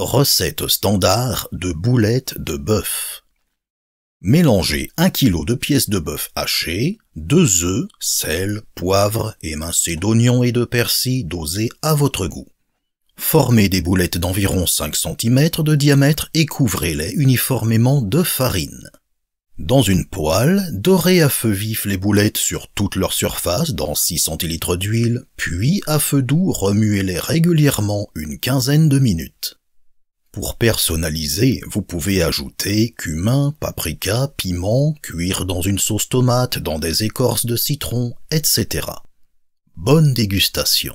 Recette standard de boulettes de bœuf. Mélangez 1 kg de pièces de bœuf hachées, 2 œufs, sel, poivre, émincé d'oignons et de persil dosés à votre goût. Formez des boulettes d'environ 5 cm de diamètre et couvrez-les uniformément de farine. Dans une poêle, dorez à feu vif les boulettes sur toute leur surface dans 6 centilitres d'huile, puis à feu doux remuez-les régulièrement une quinzaine de minutes. Pour personnaliser, vous pouvez ajouter cumin, paprika, piment, cuire dans une sauce tomate, dans des écorces de citron, etc. Bonne dégustation.